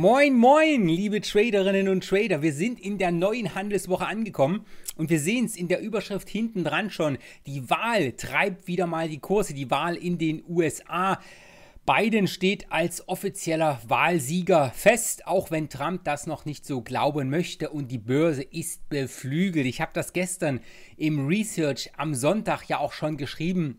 Moin, moin, liebe Traderinnen und Trader. Wir sind in der neuen Handelswoche angekommen und wir sehen es in der Überschrift hinten dran schon. Die Wahl treibt wieder mal die Kurse, die Wahl in den USA. Biden steht als offizieller Wahlsieger fest, auch wenn Trump das noch nicht so glauben möchte und die Börse ist beflügelt. Ich habe das gestern im Research am Sonntag ja auch schon geschrieben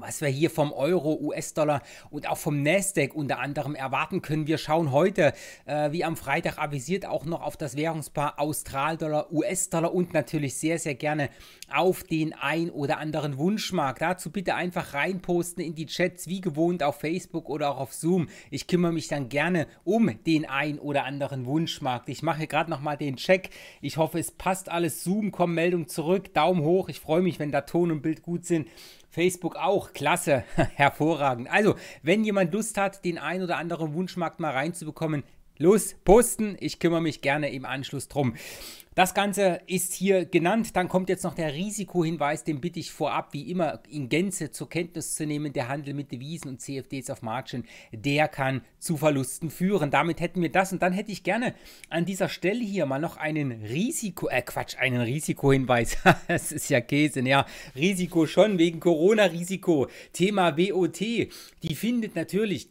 was wir hier vom Euro, US-Dollar und auch vom Nasdaq unter anderem erwarten können. Wir schauen heute, äh, wie am Freitag avisiert, auch noch auf das Währungspaar Austral-Dollar, US-Dollar und natürlich sehr, sehr gerne auf den ein oder anderen Wunschmarkt. Dazu bitte einfach reinposten in die Chats, wie gewohnt auf Facebook oder auch auf Zoom. Ich kümmere mich dann gerne um den ein oder anderen Wunschmarkt. Ich mache gerade nochmal den Check. Ich hoffe, es passt alles. Zoom, komm, Meldung zurück. Daumen hoch. Ich freue mich, wenn da Ton und Bild gut sind. Facebook auch. Auch klasse, hervorragend. Also, wenn jemand Lust hat, den ein oder anderen Wunschmarkt mal reinzubekommen, Los, posten. Ich kümmere mich gerne im Anschluss drum. Das Ganze ist hier genannt. Dann kommt jetzt noch der Risikohinweis, den bitte ich vorab wie immer in Gänze zur Kenntnis zu nehmen. Der Handel mit Devisen und CFDs auf Margin, der kann zu Verlusten führen. Damit hätten wir das und dann hätte ich gerne an dieser Stelle hier mal noch einen Risiko, äh Quatsch, einen Risikohinweis. das ist ja Käse, ja, Risiko schon wegen Corona-Risiko. Thema WOT, die findet natürlich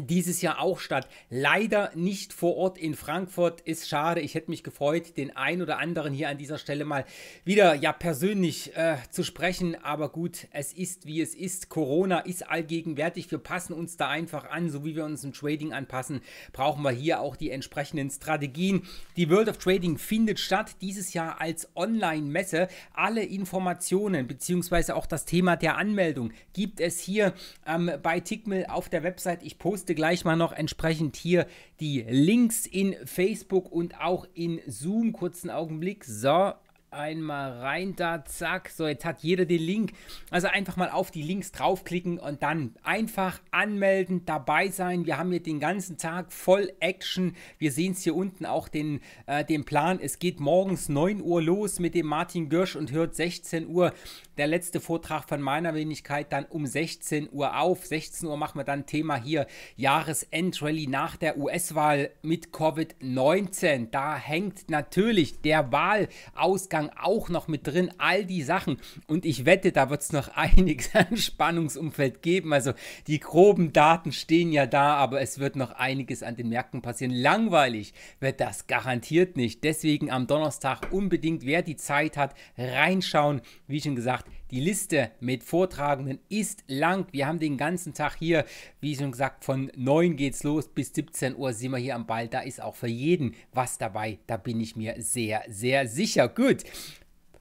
dieses Jahr auch statt. Leider nicht vor Ort in Frankfurt. Ist schade. Ich hätte mich gefreut, den ein oder anderen hier an dieser Stelle mal wieder ja persönlich äh, zu sprechen. Aber gut, es ist wie es ist. Corona ist allgegenwärtig. Wir passen uns da einfach an. So wie wir uns im Trading anpassen, brauchen wir hier auch die entsprechenden Strategien. Die World of Trading findet statt dieses Jahr als Online-Messe. Alle Informationen beziehungsweise auch das Thema der Anmeldung gibt es hier ähm, bei Tickmill auf der Website. Ich poste du gleich mal noch entsprechend hier die Links in Facebook und auch in Zoom. Kurzen Augenblick. So, einmal rein da, zack. So, jetzt hat jeder den Link. Also einfach mal auf die Links draufklicken und dann einfach anmelden, dabei sein. Wir haben hier den ganzen Tag voll Action. Wir sehen es hier unten auch den, äh, den Plan. Es geht morgens 9 Uhr los mit dem Martin Görsch und hört 16 Uhr der letzte Vortrag von meiner Wenigkeit dann um 16 Uhr auf. 16 Uhr machen wir dann Thema hier Jahresendrallye nach der US-Wahl mit Covid-19. Da hängt natürlich der Wahlausgang auch noch mit drin, all die Sachen. Und ich wette, da wird es noch einiges an Spannungsumfeld geben. Also die groben Daten stehen ja da, aber es wird noch einiges an den Märkten passieren. Langweilig wird das garantiert nicht. Deswegen am Donnerstag unbedingt, wer die Zeit hat, reinschauen. Wie schon gesagt, gemacht. Die Liste mit Vortragenden ist lang. Wir haben den ganzen Tag hier, wie schon gesagt, von 9 geht's los bis 17 Uhr sind wir hier am Ball. Da ist auch für jeden was dabei. Da bin ich mir sehr, sehr sicher. Gut.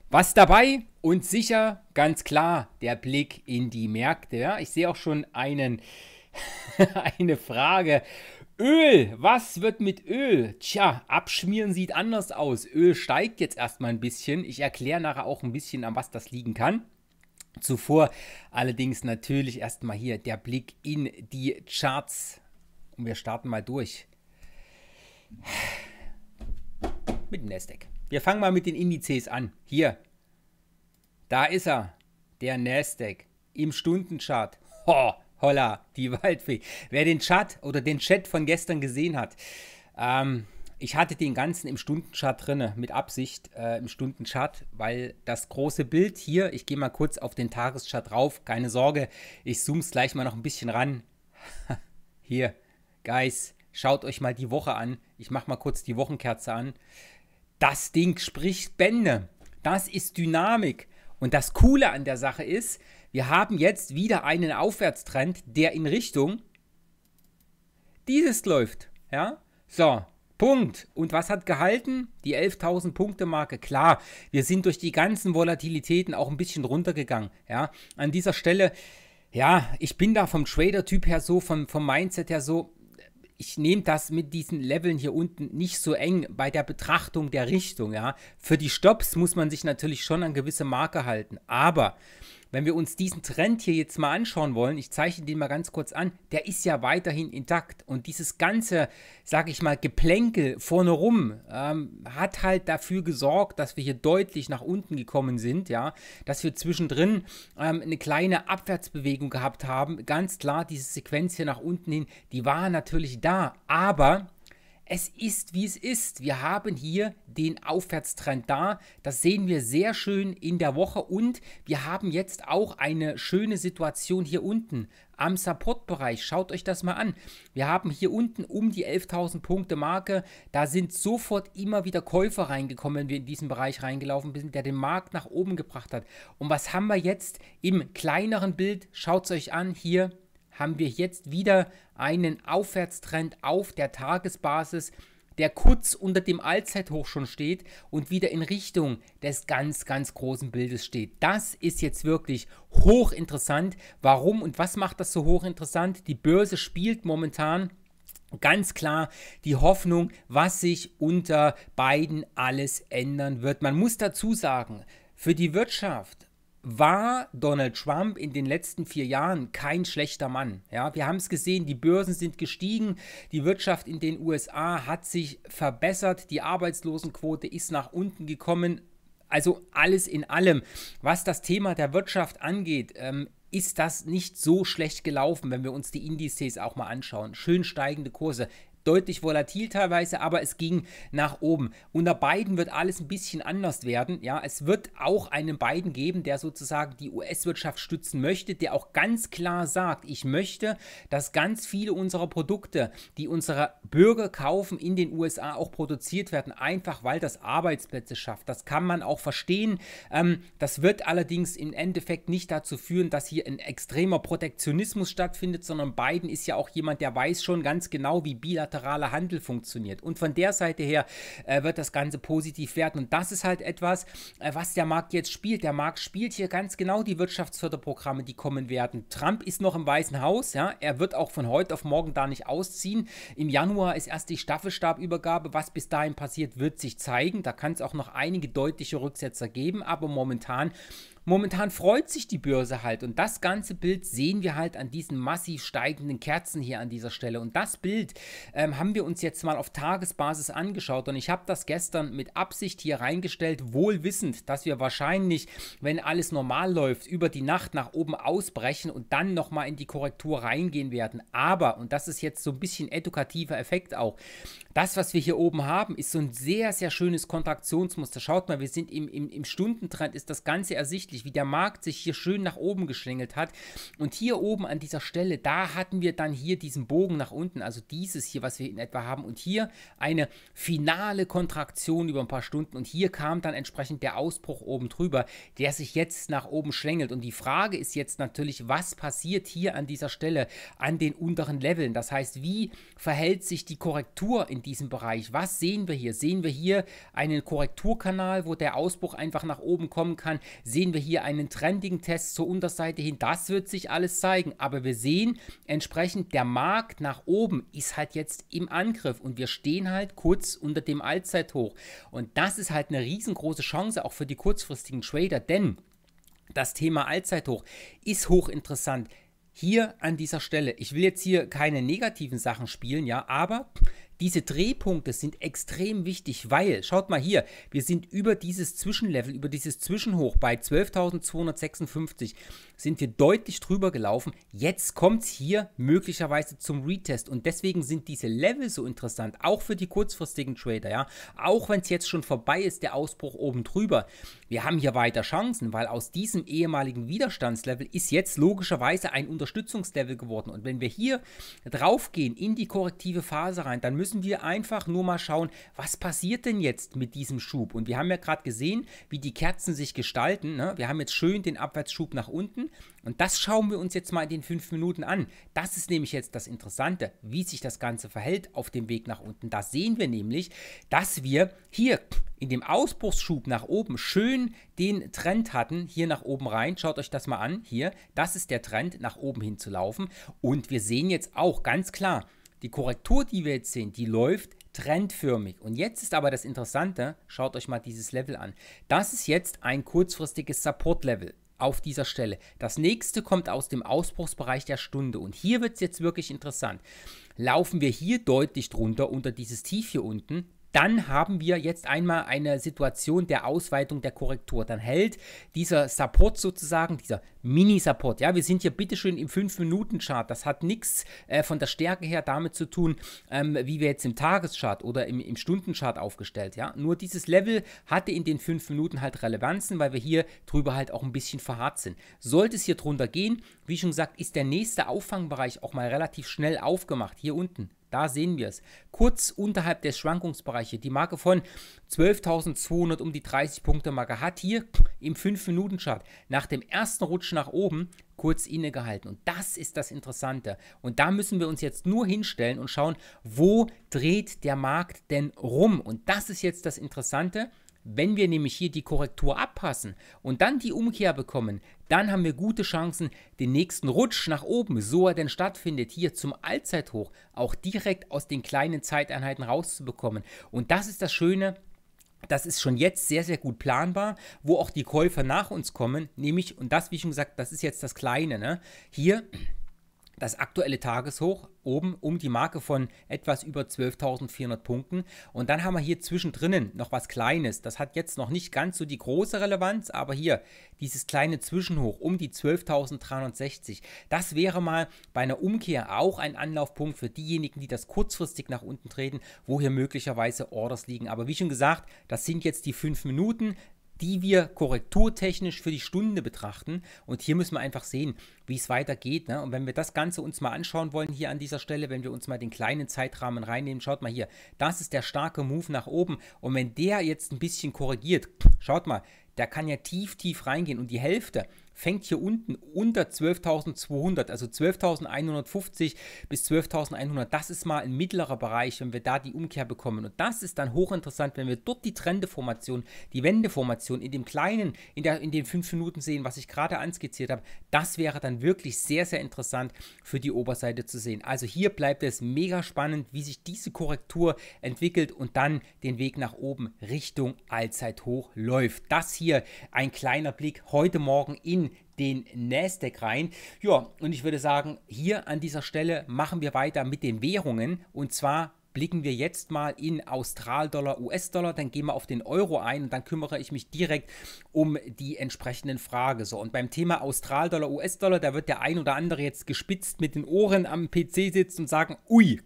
Was dabei und sicher, ganz klar, der Blick in die Märkte. Ja, ich sehe auch schon einen, eine Frage Öl, was wird mit Öl? Tja, abschmieren sieht anders aus. Öl steigt jetzt erstmal ein bisschen. Ich erkläre nachher auch ein bisschen, an was das liegen kann. Zuvor allerdings natürlich erstmal hier der Blick in die Charts. Und wir starten mal durch. Mit dem Nasdaq. Wir fangen mal mit den Indizes an. Hier. Da ist er. Der Nasdaq im Stundenchart. Ho, Holla, die Waldfee. Wer den Chat oder den Chat von gestern gesehen hat, ähm, ich hatte den ganzen im Stundenchart drinne, mit Absicht äh, im Stundenchart, weil das große Bild hier, ich gehe mal kurz auf den Tageschart rauf, keine Sorge, ich zoome es gleich mal noch ein bisschen ran. hier, Guys, schaut euch mal die Woche an. Ich mache mal kurz die Wochenkerze an. Das Ding spricht Bände. Das ist Dynamik. Und das Coole an der Sache ist, wir haben jetzt wieder einen Aufwärtstrend, der in Richtung dieses läuft. Ja? So, Punkt. Und was hat gehalten? Die 11.000 Punkte Marke. Klar, wir sind durch die ganzen Volatilitäten auch ein bisschen runtergegangen. Ja? An dieser Stelle, ja, ich bin da vom Trader-Typ her so, vom, vom Mindset her so, ich nehme das mit diesen Leveln hier unten nicht so eng bei der Betrachtung der Richtung, ja. Für die Stops muss man sich natürlich schon an gewisse Marke halten, aber wenn wir uns diesen Trend hier jetzt mal anschauen wollen, ich zeichne den mal ganz kurz an, der ist ja weiterhin intakt. Und dieses ganze, sage ich mal, Geplänkel vorne rum ähm, hat halt dafür gesorgt, dass wir hier deutlich nach unten gekommen sind, ja, dass wir zwischendrin ähm, eine kleine Abwärtsbewegung gehabt haben. Ganz klar, diese Sequenz hier nach unten hin, die war natürlich da, aber es ist, wie es ist. Wir haben hier den Aufwärtstrend da. Das sehen wir sehr schön in der Woche und wir haben jetzt auch eine schöne Situation hier unten am Supportbereich. Schaut euch das mal an. Wir haben hier unten um die 11.000 Punkte Marke. Da sind sofort immer wieder Käufer reingekommen, wenn wir in diesen Bereich reingelaufen sind, der den Markt nach oben gebracht hat. Und was haben wir jetzt im kleineren Bild? Schaut es euch an. Hier haben wir jetzt wieder einen Aufwärtstrend auf der Tagesbasis, der kurz unter dem Allzeithoch schon steht und wieder in Richtung des ganz, ganz großen Bildes steht. Das ist jetzt wirklich hochinteressant. Warum und was macht das so hochinteressant? Die Börse spielt momentan ganz klar die Hoffnung, was sich unter beiden alles ändern wird. Man muss dazu sagen, für die Wirtschaft war Donald Trump in den letzten vier Jahren kein schlechter Mann. Ja, wir haben es gesehen, die Börsen sind gestiegen, die Wirtschaft in den USA hat sich verbessert, die Arbeitslosenquote ist nach unten gekommen. Also alles in allem, was das Thema der Wirtschaft angeht, ähm, ist das nicht so schlecht gelaufen, wenn wir uns die Indizes auch mal anschauen. Schön steigende Kurse deutlich volatil teilweise, aber es ging nach oben. Unter Biden wird alles ein bisschen anders werden. Ja, es wird auch einen Biden geben, der sozusagen die US-Wirtschaft stützen möchte, der auch ganz klar sagt, ich möchte, dass ganz viele unserer Produkte, die unsere Bürger kaufen, in den USA auch produziert werden, einfach weil das Arbeitsplätze schafft. Das kann man auch verstehen. Ähm, das wird allerdings im Endeffekt nicht dazu führen, dass hier ein extremer Protektionismus stattfindet, sondern Biden ist ja auch jemand, der weiß schon ganz genau, wie bilateral bilateraler Handel funktioniert. Und von der Seite her äh, wird das Ganze positiv werden. Und das ist halt etwas, äh, was der Markt jetzt spielt. Der Markt spielt hier ganz genau die Wirtschaftsförderprogramme, die kommen werden. Trump ist noch im Weißen Haus, ja. Er wird auch von heute auf morgen da nicht ausziehen. Im Januar ist erst die Staffelstabübergabe. Was bis dahin passiert, wird sich zeigen. Da kann es auch noch einige deutliche Rücksetzer geben. Aber momentan Momentan freut sich die Börse halt und das ganze Bild sehen wir halt an diesen massiv steigenden Kerzen hier an dieser Stelle. Und das Bild ähm, haben wir uns jetzt mal auf Tagesbasis angeschaut und ich habe das gestern mit Absicht hier reingestellt, wohl wissend, dass wir wahrscheinlich, wenn alles normal läuft, über die Nacht nach oben ausbrechen und dann nochmal in die Korrektur reingehen werden. Aber, und das ist jetzt so ein bisschen edukativer Effekt auch, das, was wir hier oben haben, ist so ein sehr, sehr schönes Kontraktionsmuster. Schaut mal, wir sind im, im, im Stundentrend, ist das Ganze ersichtlich, wie der Markt sich hier schön nach oben geschlängelt hat. Und hier oben an dieser Stelle, da hatten wir dann hier diesen Bogen nach unten, also dieses hier, was wir in etwa haben. Und hier eine finale Kontraktion über ein paar Stunden. Und hier kam dann entsprechend der Ausbruch oben drüber, der sich jetzt nach oben schlängelt. Und die Frage ist jetzt natürlich, was passiert hier an dieser Stelle an den unteren Leveln? Das heißt, wie verhält sich die Korrektur in diesem Bereich. Was sehen wir hier? Sehen wir hier einen Korrekturkanal, wo der Ausbruch einfach nach oben kommen kann? Sehen wir hier einen trendigen Test zur Unterseite hin? Das wird sich alles zeigen. Aber wir sehen entsprechend, der Markt nach oben ist halt jetzt im Angriff und wir stehen halt kurz unter dem Allzeithoch. Und das ist halt eine riesengroße Chance auch für die kurzfristigen Trader, denn das Thema Allzeithoch ist hochinteressant hier an dieser Stelle. Ich will jetzt hier keine negativen Sachen spielen, ja, aber diese Drehpunkte sind extrem wichtig, weil, schaut mal hier, wir sind über dieses Zwischenlevel, über dieses Zwischenhoch bei 12.256 sind wir deutlich drüber gelaufen. Jetzt kommt es hier möglicherweise zum Retest und deswegen sind diese Level so interessant, auch für die kurzfristigen Trader, ja. Auch wenn es jetzt schon vorbei ist, der Ausbruch oben drüber. Wir haben hier weiter Chancen, weil aus diesem ehemaligen Widerstandslevel ist jetzt logischerweise ein Unterstützungslevel geworden und wenn wir hier draufgehen in die korrektive Phase rein, dann müssen wir einfach nur mal schauen, was passiert denn jetzt mit diesem Schub? Und wir haben ja gerade gesehen, wie die Kerzen sich gestalten. Ne? Wir haben jetzt schön den Abwärtsschub nach unten Minuten. Und das schauen wir uns jetzt mal in den fünf Minuten an. Das ist nämlich jetzt das Interessante, wie sich das Ganze verhält auf dem Weg nach unten. Da sehen wir nämlich, dass wir hier in dem Ausbruchsschub nach oben schön den Trend hatten, hier nach oben rein. Schaut euch das mal an. Hier, das ist der Trend, nach oben hin zu laufen. Und wir sehen jetzt auch ganz klar, die Korrektur, die wir jetzt sehen, die läuft trendförmig. Und jetzt ist aber das Interessante, schaut euch mal dieses Level an. Das ist jetzt ein kurzfristiges Support-Level auf dieser Stelle. Das nächste kommt aus dem Ausbruchsbereich der Stunde und hier wird es jetzt wirklich interessant. Laufen wir hier deutlich drunter unter dieses Tief hier unten, dann haben wir jetzt einmal eine Situation der Ausweitung der Korrektur. Dann hält dieser Support sozusagen, dieser Mini-Support, ja, wir sind hier bitteschön im 5-Minuten-Chart, das hat nichts äh, von der Stärke her damit zu tun, ähm, wie wir jetzt im Tageschart oder im, im Stundenchart aufgestellt, ja, nur dieses Level hatte in den 5 Minuten halt Relevanzen, weil wir hier drüber halt auch ein bisschen verharrt sind. Sollte es hier drunter gehen, wie schon gesagt, ist der nächste Auffangbereich auch mal relativ schnell aufgemacht, hier unten, da sehen wir es. Kurz unterhalb der Schwankungsbereiche. Die Marke von 12.200 um die 30 Punkte Marke hat hier im 5-Minuten-Chart nach dem ersten Rutsch nach oben kurz innegehalten. Und das ist das Interessante. Und da müssen wir uns jetzt nur hinstellen und schauen, wo dreht der Markt denn rum. Und das ist jetzt das Interessante. Wenn wir nämlich hier die Korrektur abpassen und dann die Umkehr bekommen, dann haben wir gute Chancen, den nächsten Rutsch nach oben, so er denn stattfindet, hier zum Allzeithoch auch direkt aus den kleinen Zeiteinheiten rauszubekommen. Und das ist das Schöne das ist schon jetzt sehr, sehr gut planbar, wo auch die Käufer nach uns kommen, nämlich, und das, wie schon gesagt, das ist jetzt das Kleine, ne? Hier das aktuelle Tageshoch oben um die Marke von etwas über 12.400 Punkten. Und dann haben wir hier zwischendrin noch was Kleines. Das hat jetzt noch nicht ganz so die große Relevanz, aber hier dieses kleine Zwischenhoch um die 12.360. Das wäre mal bei einer Umkehr auch ein Anlaufpunkt für diejenigen, die das kurzfristig nach unten treten, wo hier möglicherweise Orders liegen. Aber wie schon gesagt, das sind jetzt die 5 Minuten die wir korrekturtechnisch für die Stunde betrachten. Und hier müssen wir einfach sehen, wie es weitergeht. Ne? Und wenn wir das Ganze uns mal anschauen wollen hier an dieser Stelle, wenn wir uns mal den kleinen Zeitrahmen reinnehmen, schaut mal hier, das ist der starke Move nach oben. Und wenn der jetzt ein bisschen korrigiert, schaut mal, der kann ja tief, tief reingehen und die Hälfte fängt hier unten unter 12.200, also 12.150 bis 12.100. Das ist mal ein mittlerer Bereich, wenn wir da die Umkehr bekommen. Und das ist dann hochinteressant, wenn wir dort die Trendeformation, die Wendeformation in dem kleinen, in, der, in den fünf Minuten sehen, was ich gerade anskizziert habe. Das wäre dann wirklich sehr, sehr interessant für die Oberseite zu sehen. Also hier bleibt es mega spannend, wie sich diese Korrektur entwickelt und dann den Weg nach oben Richtung Allzeithoch läuft. Das hier hier ein kleiner Blick heute Morgen in den Nasdaq rein. Ja, und ich würde sagen, hier an dieser Stelle machen wir weiter mit den Währungen und zwar blicken wir jetzt mal in Australdollar, US-Dollar, dann gehen wir auf den Euro ein und dann kümmere ich mich direkt um die entsprechenden Fragen. So, und beim Thema Australdollar, US-Dollar, da wird der ein oder andere jetzt gespitzt mit den Ohren am PC sitzen und sagen, ui,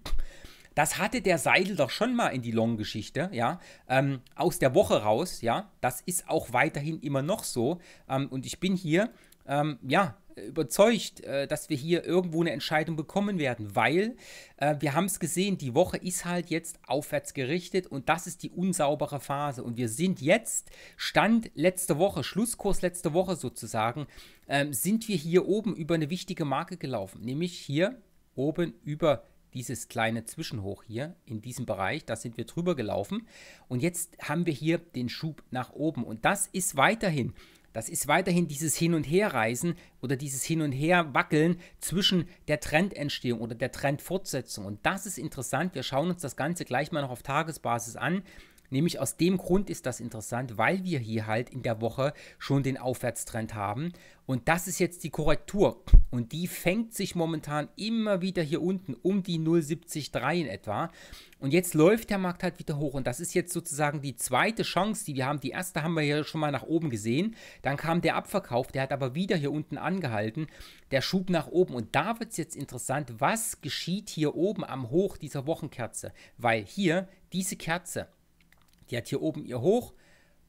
das hatte der Seidel doch schon mal in die Long-Geschichte, ja, ähm, aus der Woche raus, ja. Das ist auch weiterhin immer noch so. Ähm, und ich bin hier, ähm, ja, überzeugt, äh, dass wir hier irgendwo eine Entscheidung bekommen werden, weil äh, wir haben es gesehen, die Woche ist halt jetzt aufwärts gerichtet und das ist die unsaubere Phase. Und wir sind jetzt, Stand letzte Woche, Schlusskurs letzte Woche sozusagen, äh, sind wir hier oben über eine wichtige Marke gelaufen, nämlich hier oben über die dieses kleine Zwischenhoch hier in diesem Bereich, da sind wir drüber gelaufen und jetzt haben wir hier den Schub nach oben und das ist weiterhin, das ist weiterhin dieses Hin- und Herreisen oder dieses Hin- und Herwackeln zwischen der Trendentstehung oder der Trendfortsetzung und das ist interessant, wir schauen uns das Ganze gleich mal noch auf Tagesbasis an Nämlich aus dem Grund ist das interessant, weil wir hier halt in der Woche schon den Aufwärtstrend haben. Und das ist jetzt die Korrektur. Und die fängt sich momentan immer wieder hier unten um die 0,73 in etwa. Und jetzt läuft der Markt halt wieder hoch. Und das ist jetzt sozusagen die zweite Chance, die wir haben. Die erste haben wir ja schon mal nach oben gesehen. Dann kam der Abverkauf, der hat aber wieder hier unten angehalten. Der Schub nach oben. Und da wird es jetzt interessant, was geschieht hier oben am Hoch dieser Wochenkerze. Weil hier diese Kerze, die hat hier oben ihr Hoch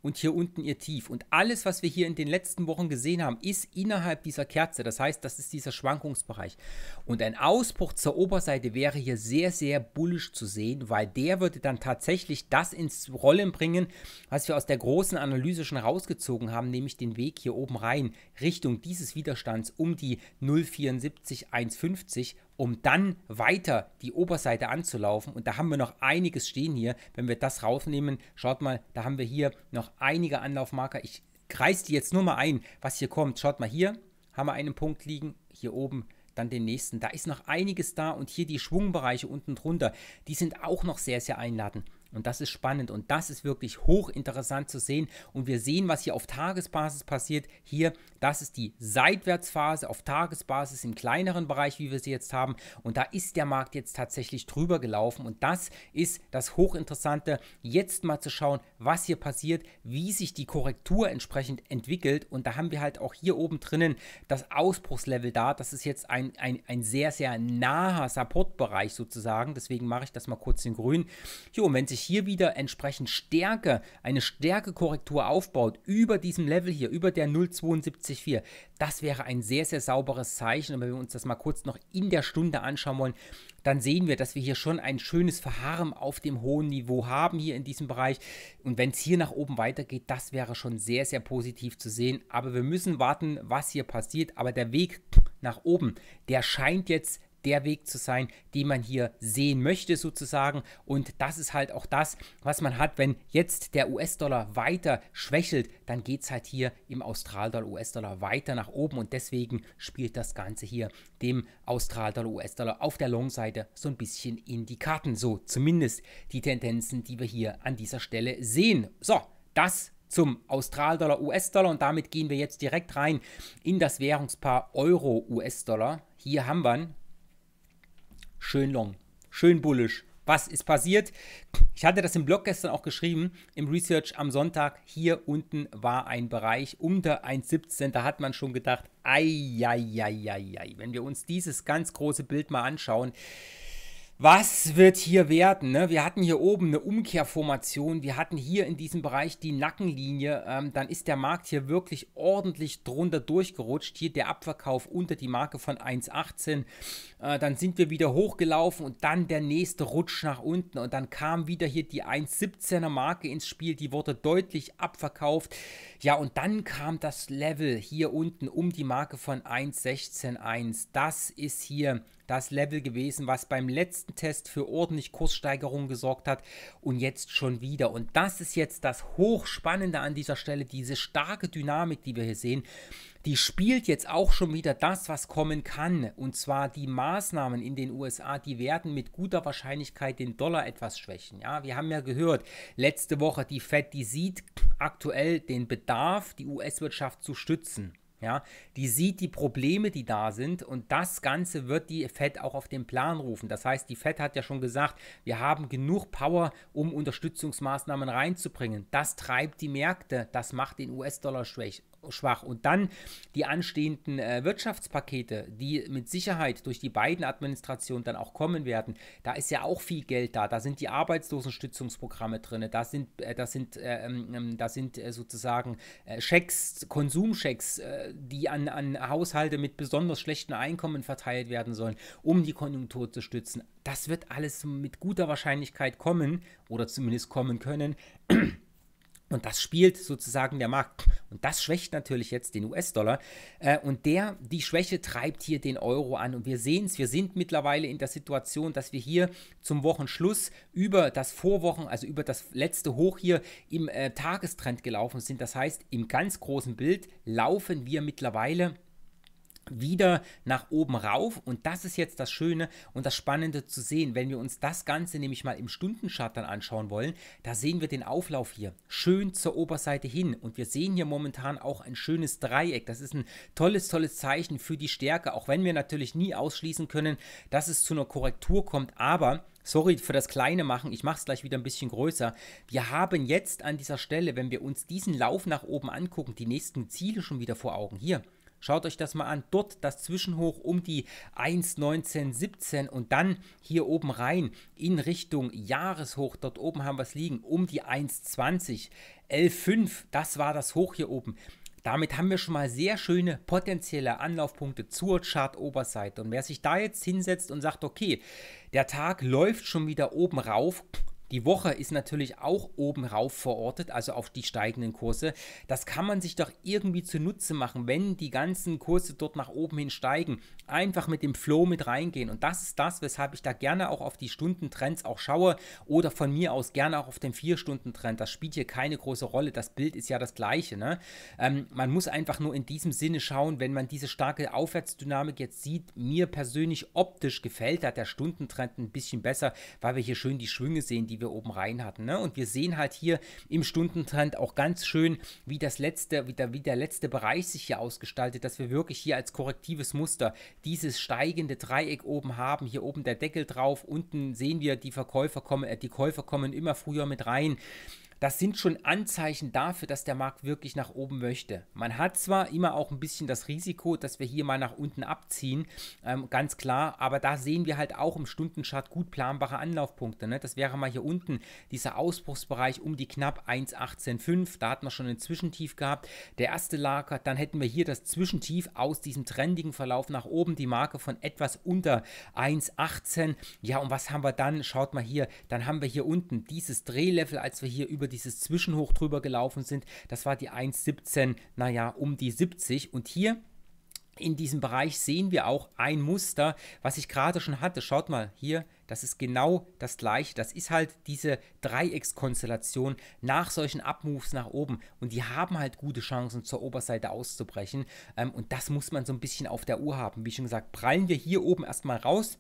und hier unten ihr Tief. Und alles, was wir hier in den letzten Wochen gesehen haben, ist innerhalb dieser Kerze. Das heißt, das ist dieser Schwankungsbereich. Und ein Ausbruch zur Oberseite wäre hier sehr, sehr bullisch zu sehen, weil der würde dann tatsächlich das ins Rollen bringen, was wir aus der großen Analyse schon rausgezogen haben, nämlich den Weg hier oben rein Richtung dieses Widerstands um die 0,74, 1,50 um dann weiter die Oberseite anzulaufen. Und da haben wir noch einiges stehen hier. Wenn wir das rausnehmen, schaut mal, da haben wir hier noch einige Anlaufmarker. Ich kreise die jetzt nur mal ein, was hier kommt. Schaut mal, hier haben wir einen Punkt liegen, hier oben dann den nächsten. Da ist noch einiges da und hier die Schwungbereiche unten drunter, die sind auch noch sehr, sehr einladend. Und das ist spannend und das ist wirklich hochinteressant zu sehen. Und wir sehen, was hier auf Tagesbasis passiert. Hier, das ist die Seitwärtsphase auf Tagesbasis im kleineren Bereich, wie wir sie jetzt haben. Und da ist der Markt jetzt tatsächlich drüber gelaufen. Und das ist das Hochinteressante, jetzt mal zu schauen, was hier passiert, wie sich die Korrektur entsprechend entwickelt. Und da haben wir halt auch hier oben drinnen das Ausbruchslevel da. Das ist jetzt ein, ein, ein sehr, sehr naher Supportbereich sozusagen. Deswegen mache ich das mal kurz in grün. Jo, und wenn sich sich hier wieder entsprechend Stärke, eine Stärkekorrektur aufbaut über diesem Level hier, über der 0,724, das wäre ein sehr, sehr sauberes Zeichen. Und wenn wir uns das mal kurz noch in der Stunde anschauen wollen, dann sehen wir, dass wir hier schon ein schönes Verharren auf dem hohen Niveau haben hier in diesem Bereich. Und wenn es hier nach oben weitergeht, das wäre schon sehr, sehr positiv zu sehen. Aber wir müssen warten, was hier passiert. Aber der Weg nach oben, der scheint jetzt der Weg zu sein, den man hier sehen möchte sozusagen. Und das ist halt auch das, was man hat, wenn jetzt der US-Dollar weiter schwächelt, dann geht es halt hier im Australdollar US-Dollar weiter nach oben und deswegen spielt das Ganze hier dem Australdollar US-Dollar auf der Long-Seite so ein bisschen in die Karten. So zumindest die Tendenzen, die wir hier an dieser Stelle sehen. So, das zum Australdollar US-Dollar und damit gehen wir jetzt direkt rein in das Währungspaar Euro US-Dollar. Hier haben wir einen, schön long, schön bullisch. Was ist passiert? Ich hatte das im Blog gestern auch geschrieben, im Research am Sonntag. Hier unten war ein Bereich unter 1,17. Da hat man schon gedacht, ei, ei, ei, ei, ei. wenn wir uns dieses ganz große Bild mal anschauen, was wird hier werden? Ne? Wir hatten hier oben eine Umkehrformation, wir hatten hier in diesem Bereich die Nackenlinie, ähm, dann ist der Markt hier wirklich ordentlich drunter durchgerutscht, hier der Abverkauf unter die Marke von 1,18, äh, dann sind wir wieder hochgelaufen und dann der nächste Rutsch nach unten und dann kam wieder hier die 1,17er Marke ins Spiel, die wurde deutlich abverkauft, ja, und dann kam das Level hier unten um die Marke von 1.16.1. Das ist hier das Level gewesen, was beim letzten Test für ordentlich Kurssteigerungen gesorgt hat und jetzt schon wieder. Und das ist jetzt das Hochspannende an dieser Stelle, diese starke Dynamik, die wir hier sehen die spielt jetzt auch schon wieder das, was kommen kann. Und zwar die Maßnahmen in den USA, die werden mit guter Wahrscheinlichkeit den Dollar etwas schwächen. Ja, wir haben ja gehört, letzte Woche die Fed, die sieht aktuell den Bedarf, die US-Wirtschaft zu stützen. Ja, die sieht die Probleme, die da sind und das Ganze wird die Fed auch auf den Plan rufen. Das heißt, die Fed hat ja schon gesagt, wir haben genug Power, um Unterstützungsmaßnahmen reinzubringen. Das treibt die Märkte, das macht den US-Dollar schwäch, schwach. Und dann die anstehenden äh, Wirtschaftspakete, die mit Sicherheit durch die beiden Administrationen dann auch kommen werden, da ist ja auch viel Geld da. Da sind die Arbeitslosenstützungsprogramme drin, da sind, äh, das sind, äh, ähm, ähm da sind äh, sozusagen äh, Schecks, Konsumschecks, äh, die an, an Haushalte mit besonders schlechten Einkommen verteilt werden sollen, um die Konjunktur zu stützen. Das wird alles mit guter Wahrscheinlichkeit kommen oder zumindest kommen können. Und das spielt sozusagen der Markt. Und das schwächt natürlich jetzt den US-Dollar. Äh, und der, die Schwäche treibt hier den Euro an. Und wir sehen es, wir sind mittlerweile in der Situation, dass wir hier zum Wochenschluss über das Vorwochen, also über das letzte Hoch hier im äh, Tagestrend gelaufen sind. Das heißt, im ganz großen Bild laufen wir mittlerweile wieder nach oben rauf und das ist jetzt das Schöne und das Spannende zu sehen, wenn wir uns das Ganze nämlich mal im Stundenchart dann anschauen wollen, da sehen wir den Auflauf hier schön zur Oberseite hin und wir sehen hier momentan auch ein schönes Dreieck, das ist ein tolles, tolles Zeichen für die Stärke, auch wenn wir natürlich nie ausschließen können, dass es zu einer Korrektur kommt, aber Sorry für das kleine Machen, ich mache es gleich wieder ein bisschen größer. Wir haben jetzt an dieser Stelle, wenn wir uns diesen Lauf nach oben angucken, die nächsten Ziele schon wieder vor Augen. Hier, Schaut euch das mal an. Dort das Zwischenhoch um die 1,1917 und dann hier oben rein in Richtung Jahreshoch. Dort oben haben wir es liegen um die 1,20. l das war das Hoch hier oben. Damit haben wir schon mal sehr schöne potenzielle Anlaufpunkte zur Chart-Oberseite. Und wer sich da jetzt hinsetzt und sagt, okay, der Tag läuft schon wieder oben rauf, die Woche ist natürlich auch oben rauf verortet, also auf die steigenden Kurse. Das kann man sich doch irgendwie zunutze machen, wenn die ganzen Kurse dort nach oben hin steigen. Einfach mit dem Flow mit reingehen. Und das ist das, weshalb ich da gerne auch auf die Stundentrends auch schaue oder von mir aus gerne auch auf den vier stunden trend Das spielt hier keine große Rolle. Das Bild ist ja das gleiche. Ne? Ähm, man muss einfach nur in diesem Sinne schauen, wenn man diese starke Aufwärtsdynamik jetzt sieht. Mir persönlich optisch gefällt da der Stundentrend ein bisschen besser, weil wir hier schön die Schwünge sehen, die die wir oben rein hatten. Ne? Und wir sehen halt hier im Stundentrend auch ganz schön, wie das letzte, wie der, wie der letzte Bereich sich hier ausgestaltet, dass wir wirklich hier als korrektives Muster dieses steigende Dreieck oben haben. Hier oben der Deckel drauf, unten sehen wir, die Verkäufer kommen, äh, die Käufer kommen immer früher mit rein das sind schon Anzeichen dafür, dass der Markt wirklich nach oben möchte. Man hat zwar immer auch ein bisschen das Risiko, dass wir hier mal nach unten abziehen, ähm, ganz klar, aber da sehen wir halt auch im Stundenchart gut planbare Anlaufpunkte. Ne? Das wäre mal hier unten dieser Ausbruchsbereich um die knapp 1,185. Da hatten wir schon ein Zwischentief gehabt. Der erste Lager, dann hätten wir hier das Zwischentief aus diesem trendigen Verlauf nach oben, die Marke von etwas unter 1,18. Ja, und was haben wir dann? Schaut mal hier, dann haben wir hier unten dieses Drehlevel, als wir hier über über dieses Zwischenhoch drüber gelaufen sind. Das war die 1,17, naja, um die 70. Und hier in diesem Bereich sehen wir auch ein Muster, was ich gerade schon hatte. Schaut mal hier, das ist genau das gleiche. Das ist halt diese Dreieckskonstellation nach solchen Abmoves nach oben. Und die haben halt gute Chancen, zur Oberseite auszubrechen. Ähm, und das muss man so ein bisschen auf der Uhr haben. Wie schon gesagt, prallen wir hier oben erstmal raus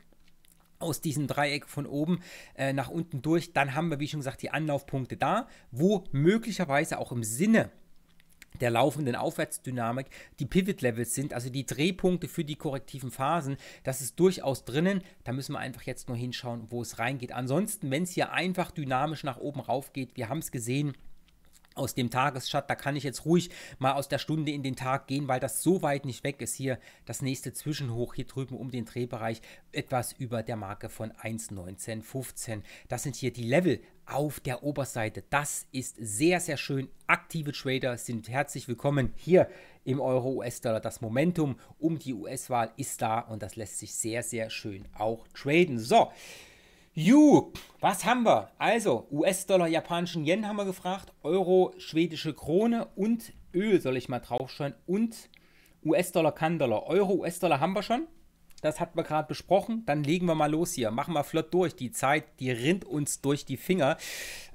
aus diesem Dreieck von oben äh, nach unten durch, dann haben wir, wie schon gesagt, die Anlaufpunkte da, wo möglicherweise auch im Sinne der laufenden Aufwärtsdynamik die Pivot-Levels sind, also die Drehpunkte für die korrektiven Phasen. Das ist durchaus drinnen. Da müssen wir einfach jetzt nur hinschauen, wo es reingeht. Ansonsten, wenn es hier einfach dynamisch nach oben rauf geht, wir haben es gesehen, aus dem Tagesschatt, da kann ich jetzt ruhig mal aus der Stunde in den Tag gehen, weil das so weit nicht weg ist hier. Das nächste Zwischenhoch hier drüben um den Drehbereich etwas über der Marke von 1,1915. Das sind hier die Level auf der Oberseite. Das ist sehr, sehr schön. Aktive Trader sind herzlich willkommen hier im Euro-US-Dollar. Das Momentum um die US-Wahl ist da und das lässt sich sehr, sehr schön auch traden. So, You, was haben wir? Also, US-Dollar, japanischen Yen haben wir gefragt, Euro, schwedische Krone und Öl soll ich mal draufschauen und US-Dollar, kann Euro, US-Dollar haben wir schon. Das hatten wir gerade besprochen. Dann legen wir mal los hier. Machen wir flott durch. Die Zeit, die rinnt uns durch die Finger.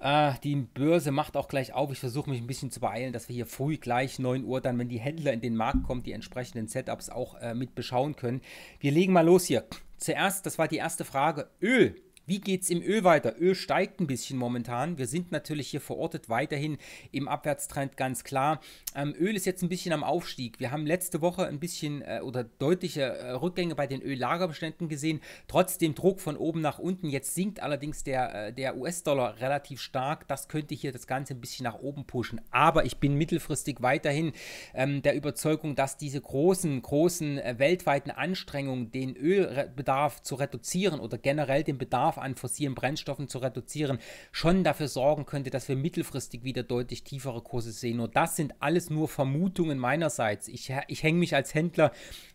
Äh, die Börse macht auch gleich auf. Ich versuche mich ein bisschen zu beeilen, dass wir hier früh gleich 9 Uhr dann, wenn die Händler in den Markt kommen, die entsprechenden Setups auch äh, mit beschauen können. Wir legen mal los hier. Zuerst, das war die erste Frage. Öl. Wie geht es im Öl weiter? Öl steigt ein bisschen momentan. Wir sind natürlich hier verortet weiterhin im Abwärtstrend ganz klar. Ähm, Öl ist jetzt ein bisschen am Aufstieg. Wir haben letzte Woche ein bisschen äh, oder deutliche äh, Rückgänge bei den Öllagerbeständen gesehen. Trotzdem Druck von oben nach unten. Jetzt sinkt allerdings der, äh, der US-Dollar relativ stark. Das könnte hier das Ganze ein bisschen nach oben pushen. Aber ich bin mittelfristig weiterhin ähm, der Überzeugung, dass diese großen, großen äh, weltweiten Anstrengungen, den Ölbedarf zu reduzieren oder generell den Bedarf Bedarf an fossilen Brennstoffen zu reduzieren, schon dafür sorgen könnte, dass wir mittelfristig wieder deutlich tiefere Kurse sehen. Nur das sind alles nur Vermutungen meinerseits. Ich, ich hänge mich als Händler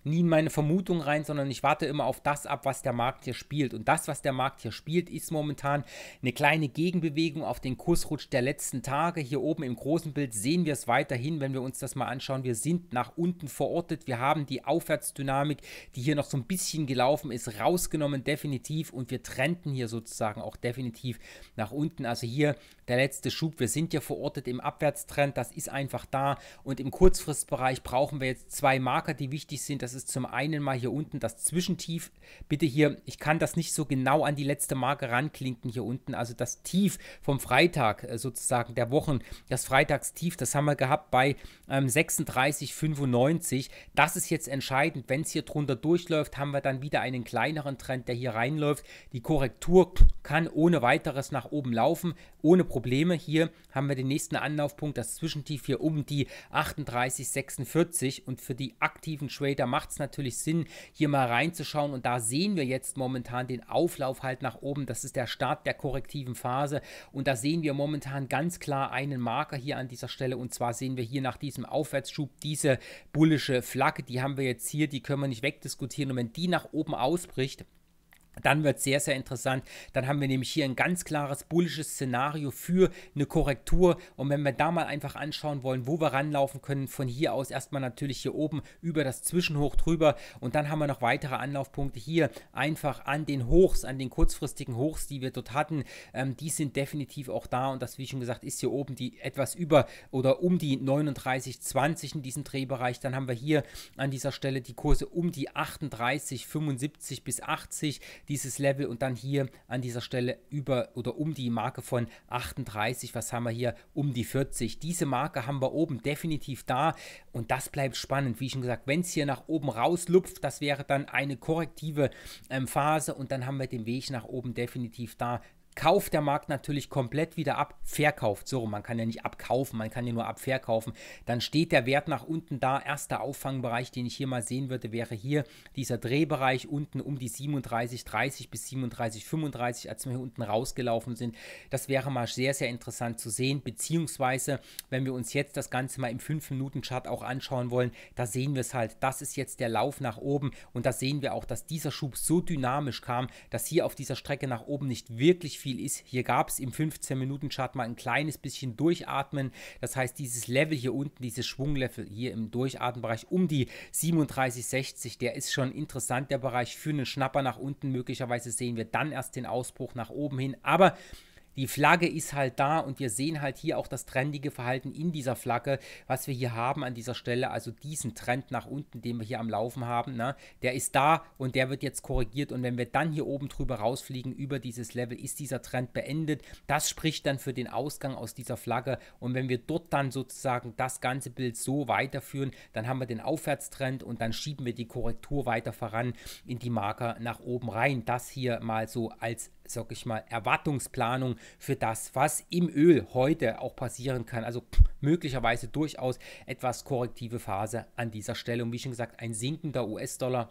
nie in meine Vermutung rein, sondern ich warte immer auf das ab, was der Markt hier spielt. Und das, was der Markt hier spielt, ist momentan eine kleine Gegenbewegung auf den Kursrutsch der letzten Tage. Hier oben im großen Bild sehen wir es weiterhin, wenn wir uns das mal anschauen. Wir sind nach unten verortet. Wir haben die Aufwärtsdynamik, die hier noch so ein bisschen gelaufen ist, rausgenommen definitiv. Und wir trennten hier sozusagen auch definitiv nach unten. Also hier der letzte Schub. Wir sind hier verortet im Abwärtstrend. Das ist einfach da. Und im Kurzfristbereich brauchen wir jetzt zwei Marker, die wichtig sind. Das ist ist zum einen mal hier unten das Zwischentief. Bitte hier, ich kann das nicht so genau an die letzte Marke ranklinken hier unten. Also das Tief vom Freitag äh, sozusagen der Wochen, das Freitagstief, das haben wir gehabt bei ähm, 36,95. Das ist jetzt entscheidend. Wenn es hier drunter durchläuft, haben wir dann wieder einen kleineren Trend, der hier reinläuft. Die Korrektur kann ohne weiteres nach oben laufen, ohne Probleme. Hier haben wir den nächsten Anlaufpunkt, das Zwischentief hier um die 38,46 und für die aktiven Trader macht macht es natürlich Sinn, hier mal reinzuschauen. Und da sehen wir jetzt momentan den Auflauf halt nach oben. Das ist der Start der korrektiven Phase. Und da sehen wir momentan ganz klar einen Marker hier an dieser Stelle. Und zwar sehen wir hier nach diesem Aufwärtsschub diese bullische Flagge. Die haben wir jetzt hier, die können wir nicht wegdiskutieren. Und wenn die nach oben ausbricht, dann wird es sehr, sehr interessant. Dann haben wir nämlich hier ein ganz klares bullisches Szenario für eine Korrektur. Und wenn wir da mal einfach anschauen wollen, wo wir ranlaufen können, von hier aus erstmal natürlich hier oben über das Zwischenhoch drüber. Und dann haben wir noch weitere Anlaufpunkte hier einfach an den Hochs, an den kurzfristigen Hochs, die wir dort hatten. Ähm, die sind definitiv auch da. Und das, wie schon gesagt, ist hier oben die etwas über oder um die 39,20 in diesem Drehbereich. Dann haben wir hier an dieser Stelle die Kurse um die 38,75 bis 80 dieses Level und dann hier an dieser Stelle über oder um die Marke von 38, was haben wir hier, um die 40. Diese Marke haben wir oben definitiv da und das bleibt spannend. Wie schon gesagt, wenn es hier nach oben rauslupft, das wäre dann eine korrektive ähm, Phase und dann haben wir den Weg nach oben definitiv da kauft der Markt natürlich komplett wieder ab, verkauft. So, man kann ja nicht abkaufen, man kann ja nur abverkaufen. Dann steht der Wert nach unten da. Erster Auffangbereich, den ich hier mal sehen würde, wäre hier dieser Drehbereich unten um die 37,30 bis 37,35, als wir hier unten rausgelaufen sind. Das wäre mal sehr, sehr interessant zu sehen. Beziehungsweise, wenn wir uns jetzt das Ganze mal im 5-Minuten-Chart auch anschauen wollen, da sehen wir es halt. Das ist jetzt der Lauf nach oben und da sehen wir auch, dass dieser Schub so dynamisch kam, dass hier auf dieser Strecke nach oben nicht wirklich viel viel ist. Hier gab es im 15-Minuten-Chart mal ein kleines bisschen Durchatmen. Das heißt, dieses Level hier unten, dieses Schwunglevel hier im Durchatmenbereich um die 37,60, der ist schon interessant, der Bereich für einen Schnapper nach unten. Möglicherweise sehen wir dann erst den Ausbruch nach oben hin. Aber die Flagge ist halt da und wir sehen halt hier auch das trendige Verhalten in dieser Flagge, was wir hier haben an dieser Stelle, also diesen Trend nach unten, den wir hier am Laufen haben, ne? der ist da und der wird jetzt korrigiert und wenn wir dann hier oben drüber rausfliegen über dieses Level, ist dieser Trend beendet. Das spricht dann für den Ausgang aus dieser Flagge und wenn wir dort dann sozusagen das ganze Bild so weiterführen, dann haben wir den Aufwärtstrend und dann schieben wir die Korrektur weiter voran in die Marker nach oben rein. Das hier mal so als sag ich mal, Erwartungsplanung für das, was im Öl heute auch passieren kann. Also möglicherweise durchaus etwas korrektive Phase an dieser Stelle. Und wie schon gesagt, ein sinkender US-Dollar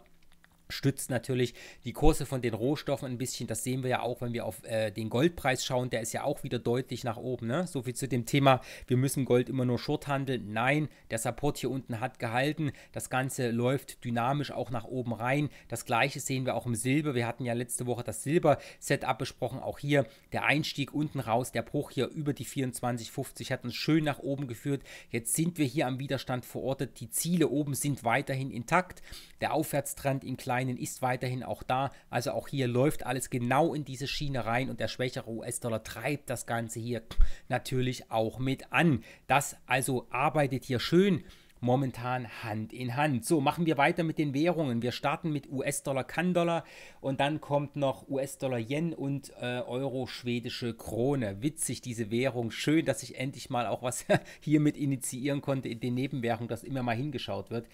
stützt natürlich die Kurse von den Rohstoffen ein bisschen. Das sehen wir ja auch, wenn wir auf äh, den Goldpreis schauen. Der ist ja auch wieder deutlich nach oben. Ne? So viel zu dem Thema, wir müssen Gold immer nur short handeln. Nein, der Support hier unten hat gehalten. Das Ganze läuft dynamisch auch nach oben rein. Das gleiche sehen wir auch im Silber. Wir hatten ja letzte Woche das Silber-Setup besprochen. Auch hier der Einstieg unten raus, der Bruch hier über die 24,50 hat uns schön nach oben geführt. Jetzt sind wir hier am Widerstand verortet. Die Ziele oben sind weiterhin intakt. Der Aufwärtstrend in kleinen Anleihen ist weiterhin auch da. Also auch hier läuft alles genau in diese Schiene rein und der schwächere US-Dollar treibt das Ganze hier natürlich auch mit an. Das also arbeitet hier schön momentan Hand in Hand. So, machen wir weiter mit den Währungen. Wir starten mit US-Dollar, Kann-Dollar und dann kommt noch US-Dollar, Yen und äh, Euro, schwedische Krone. Witzig, diese Währung. Schön, dass ich endlich mal auch was hiermit initiieren konnte in den Nebenwährungen, dass immer mal hingeschaut wird.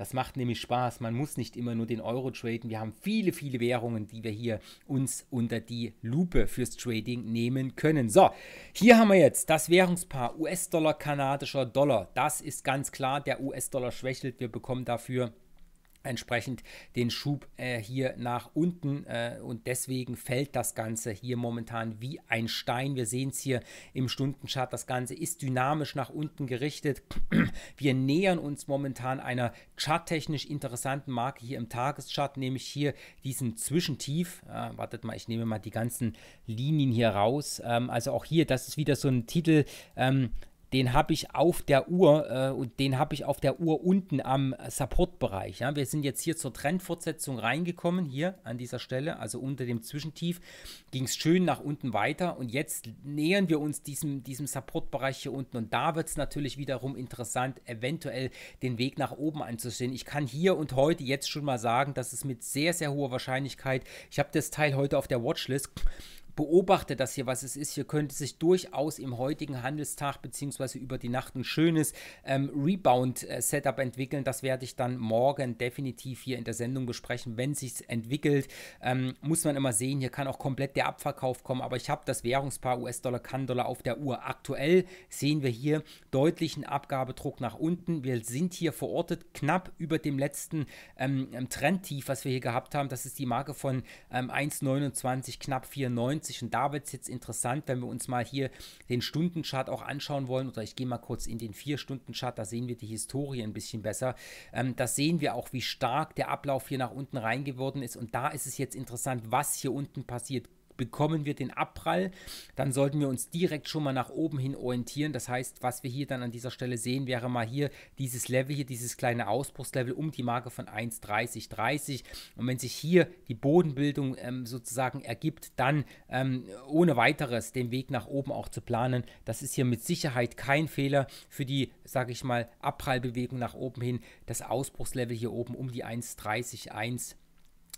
Das macht nämlich Spaß. Man muss nicht immer nur den Euro traden. Wir haben viele, viele Währungen, die wir hier uns unter die Lupe fürs Trading nehmen können. So, hier haben wir jetzt das Währungspaar US-Dollar, kanadischer Dollar. Das ist ganz klar. Der US-Dollar schwächelt. Wir bekommen dafür entsprechend den Schub äh, hier nach unten äh, und deswegen fällt das Ganze hier momentan wie ein Stein. Wir sehen es hier im Stundenchart, das Ganze ist dynamisch nach unten gerichtet. Wir nähern uns momentan einer charttechnisch interessanten Marke hier im Tageschart, nämlich hier diesen Zwischentief. Äh, wartet mal, ich nehme mal die ganzen Linien hier raus. Ähm, also auch hier, das ist wieder so ein Titel, ähm, den habe ich auf der Uhr äh, und den habe ich auf der Uhr unten am Supportbereich. Ja? Wir sind jetzt hier zur Trendfortsetzung reingekommen, hier an dieser Stelle, also unter dem Zwischentief ging es schön nach unten weiter und jetzt nähern wir uns diesem, diesem Supportbereich hier unten und da wird es natürlich wiederum interessant, eventuell den Weg nach oben anzusehen. Ich kann hier und heute jetzt schon mal sagen, dass es mit sehr, sehr hoher Wahrscheinlichkeit, ich habe das Teil heute auf der Watchlist, beobachte das hier, was es ist. Hier könnte sich durchaus im heutigen Handelstag beziehungsweise über die Nacht ein schönes ähm, Rebound-Setup entwickeln. Das werde ich dann morgen definitiv hier in der Sendung besprechen, wenn sich entwickelt. Ähm, muss man immer sehen, hier kann auch komplett der Abverkauf kommen, aber ich habe das Währungspaar US-Dollar, Kann-Dollar auf der Uhr. Aktuell sehen wir hier deutlichen Abgabedruck nach unten. Wir sind hier verortet knapp über dem letzten ähm, ähm Trendtief, was wir hier gehabt haben. Das ist die Marke von 1,29, ähm, knapp 4,90 sich. Und da wird es jetzt interessant, wenn wir uns mal hier den Stundenchart auch anschauen wollen. Oder ich gehe mal kurz in den 4-Stunden-Chart, da sehen wir die Historie ein bisschen besser. Ähm, da sehen wir auch, wie stark der Ablauf hier nach unten rein geworden ist. Und da ist es jetzt interessant, was hier unten passiert bekommen wir den Abprall, dann sollten wir uns direkt schon mal nach oben hin orientieren. Das heißt, was wir hier dann an dieser Stelle sehen, wäre mal hier dieses Level hier, dieses kleine Ausbruchslevel um die Marke von 1,3030. Und wenn sich hier die Bodenbildung ähm, sozusagen ergibt, dann ähm, ohne weiteres den Weg nach oben auch zu planen. Das ist hier mit Sicherheit kein Fehler für die, sage ich mal, Abprallbewegung nach oben hin. Das Ausbruchslevel hier oben um die 1,301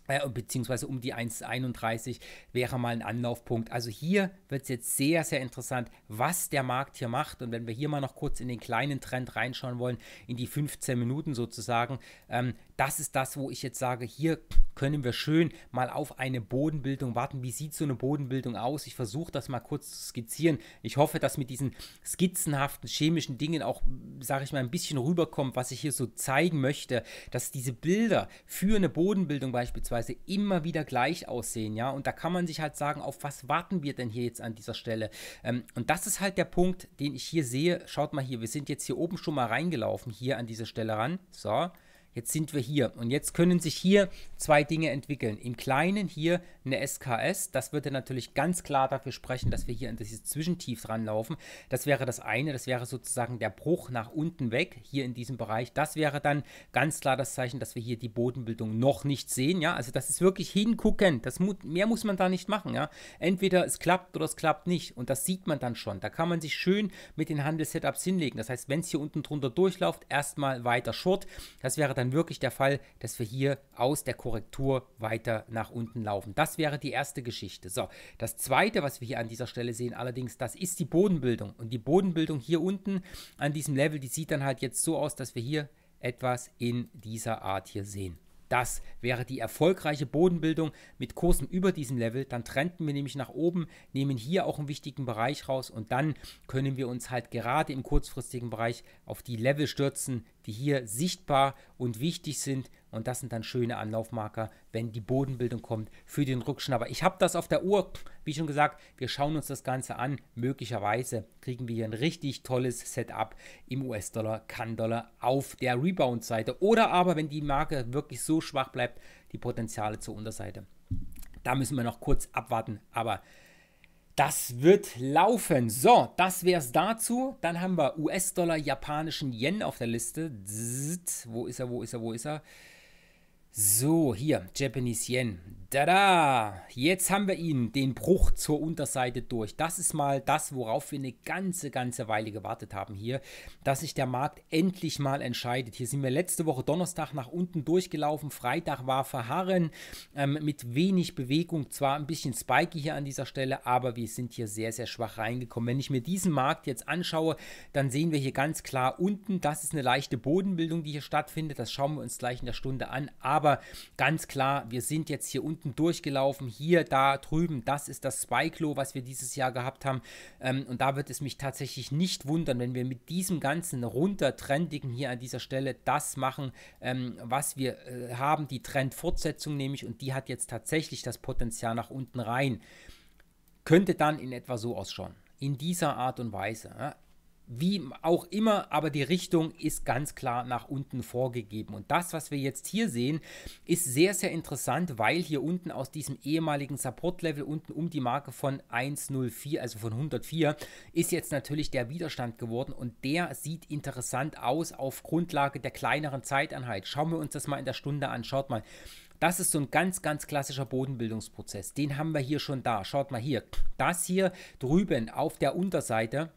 äh, beziehungsweise um die 1,31 wäre mal ein Anlaufpunkt. Also hier wird es jetzt sehr, sehr interessant, was der Markt hier macht. Und wenn wir hier mal noch kurz in den kleinen Trend reinschauen wollen, in die 15 Minuten sozusagen, ähm, das ist das, wo ich jetzt sage, hier können wir schön mal auf eine Bodenbildung warten. Wie sieht so eine Bodenbildung aus? Ich versuche das mal kurz zu skizzieren. Ich hoffe, dass mit diesen skizzenhaften chemischen Dingen auch, sage ich mal, ein bisschen rüberkommt, was ich hier so zeigen möchte, dass diese Bilder für eine Bodenbildung beispielsweise immer wieder gleich aussehen, ja. Und da kann man sich halt sagen, auf was warten wir denn hier jetzt an dieser Stelle? Ähm, und das ist halt der Punkt, den ich hier sehe. Schaut mal hier, wir sind jetzt hier oben schon mal reingelaufen, hier an diese Stelle ran. So. Jetzt sind wir hier und jetzt können sich hier zwei Dinge entwickeln. Im Kleinen hier eine SKS, das würde natürlich ganz klar dafür sprechen, dass wir hier in dieses Zwischentief ranlaufen. Das wäre das eine, das wäre sozusagen der Bruch nach unten weg, hier in diesem Bereich. Das wäre dann ganz klar das Zeichen, dass wir hier die Bodenbildung noch nicht sehen, ja. Also das ist wirklich hingucken, das mu mehr muss man da nicht machen, ja. Entweder es klappt oder es klappt nicht und das sieht man dann schon. Da kann man sich schön mit den Handelssetups hinlegen. Das heißt, wenn es hier unten drunter durchläuft, erstmal weiter Short. Das wäre dann dann wirklich der Fall, dass wir hier aus der Korrektur weiter nach unten laufen. Das wäre die erste Geschichte. So, das zweite, was wir hier an dieser Stelle sehen, allerdings, das ist die Bodenbildung. Und die Bodenbildung hier unten an diesem Level, die sieht dann halt jetzt so aus, dass wir hier etwas in dieser Art hier sehen. Das wäre die erfolgreiche Bodenbildung mit Kursen über diesem Level. Dann trennten wir nämlich nach oben, nehmen hier auch einen wichtigen Bereich raus und dann können wir uns halt gerade im kurzfristigen Bereich auf die Level stürzen, die hier sichtbar und wichtig sind und das sind dann schöne Anlaufmarker, wenn die Bodenbildung kommt für den Rückschnapper. Ich habe das auf der Uhr, wie schon gesagt, wir schauen uns das Ganze an. Möglicherweise kriegen wir hier ein richtig tolles Setup im US-Dollar, Kann-Dollar auf der Rebound-Seite. Oder aber, wenn die Marke wirklich so schwach bleibt, die Potenziale zur Unterseite. Da müssen wir noch kurz abwarten, aber das wird laufen. So, das wäre es dazu. Dann haben wir US-Dollar, japanischen Yen auf der Liste. Zzzt, wo ist er, wo ist er, wo ist er? So, hier, Japanese Yen. Tada! Jetzt haben wir ihn, den Bruch zur Unterseite durch. Das ist mal das, worauf wir eine ganze, ganze Weile gewartet haben hier, dass sich der Markt endlich mal entscheidet. Hier sind wir letzte Woche Donnerstag nach unten durchgelaufen. Freitag war verharren ähm, mit wenig Bewegung. Zwar ein bisschen spiky hier an dieser Stelle, aber wir sind hier sehr, sehr schwach reingekommen. Wenn ich mir diesen Markt jetzt anschaue, dann sehen wir hier ganz klar unten, das ist eine leichte Bodenbildung, die hier stattfindet. Das schauen wir uns gleich in der Stunde an. Aber aber ganz klar, wir sind jetzt hier unten durchgelaufen, hier, da, drüben, das ist das Spike-Low, was wir dieses Jahr gehabt haben ähm, und da wird es mich tatsächlich nicht wundern, wenn wir mit diesem ganzen runtertrendigen hier an dieser Stelle das machen, ähm, was wir äh, haben, die Trendfortsetzung nämlich und die hat jetzt tatsächlich das Potenzial nach unten rein. Könnte dann in etwa so ausschauen in dieser Art und Weise wie auch immer, aber die Richtung ist ganz klar nach unten vorgegeben. Und das, was wir jetzt hier sehen, ist sehr, sehr interessant, weil hier unten aus diesem ehemaligen Support-Level unten um die Marke von 104, also von 104, ist jetzt natürlich der Widerstand geworden und der sieht interessant aus auf Grundlage der kleineren Zeiteinheit. Schauen wir uns das mal in der Stunde an. Schaut mal. Das ist so ein ganz, ganz klassischer Bodenbildungsprozess. Den haben wir hier schon da. Schaut mal hier. Das hier drüben auf der Unterseite,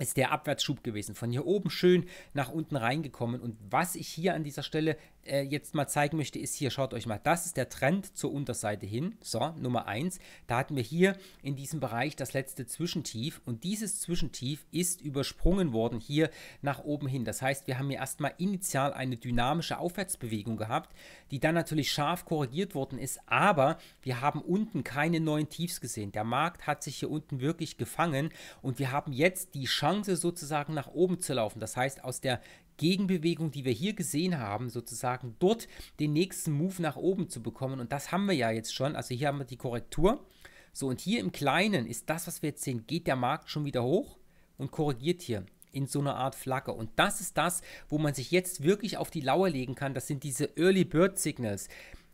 ist der Abwärtsschub gewesen. Von hier oben schön nach unten reingekommen. Und was ich hier an dieser Stelle äh, jetzt mal zeigen möchte, ist hier, schaut euch mal, das ist der Trend zur Unterseite hin. So, Nummer 1. Da hatten wir hier in diesem Bereich das letzte Zwischentief. Und dieses Zwischentief ist übersprungen worden hier nach oben hin. Das heißt, wir haben hier erstmal initial eine dynamische Aufwärtsbewegung gehabt, die dann natürlich scharf korrigiert worden ist. Aber wir haben unten keine neuen Tiefs gesehen. Der Markt hat sich hier unten wirklich gefangen. Und wir haben jetzt die Chance, Chance sozusagen nach oben zu laufen. Das heißt, aus der Gegenbewegung, die wir hier gesehen haben, sozusagen dort den nächsten Move nach oben zu bekommen. Und das haben wir ja jetzt schon. Also hier haben wir die Korrektur. So, und hier im Kleinen ist das, was wir jetzt sehen, geht der Markt schon wieder hoch und korrigiert hier in so einer Art Flagge. Und das ist das, wo man sich jetzt wirklich auf die Lauer legen kann. Das sind diese Early Bird Signals.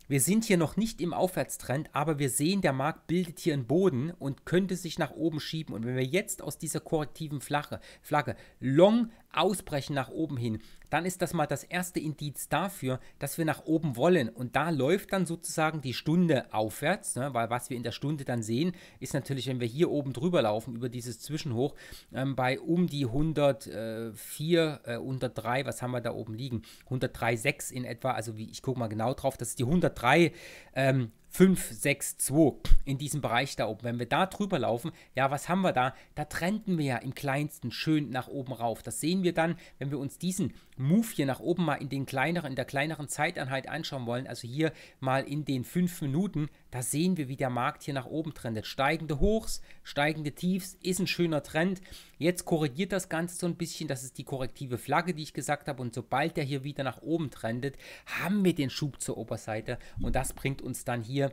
Wir sind hier noch nicht im Aufwärtstrend, aber wir sehen, der Markt bildet hier einen Boden und könnte sich nach oben schieben. Und wenn wir jetzt aus dieser korrektiven Flagge, Flagge long ausbrechen nach oben hin, dann ist das mal das erste Indiz dafür, dass wir nach oben wollen. Und da läuft dann sozusagen die Stunde aufwärts, ne? weil was wir in der Stunde dann sehen, ist natürlich, wenn wir hier oben drüber laufen, über dieses Zwischenhoch, ähm, bei um die 104, äh, 103, äh, was haben wir da oben liegen? 103,6 in etwa, also wie, ich gucke mal genau drauf, das ist die 103,562. Ähm, in diesem Bereich da oben. Wenn wir da drüber laufen, ja, was haben wir da? Da trennten wir ja im kleinsten schön nach oben rauf. Das sehen wir dann, wenn wir uns diesen Move hier nach oben mal in, den kleineren, in der kleineren Zeiteinheit anschauen wollen, also hier mal in den fünf Minuten, da sehen wir, wie der Markt hier nach oben trendet. Steigende Hochs, steigende Tiefs, ist ein schöner Trend. Jetzt korrigiert das Ganze so ein bisschen, das ist die korrektive Flagge, die ich gesagt habe und sobald der hier wieder nach oben trendet, haben wir den Schub zur Oberseite und das bringt uns dann hier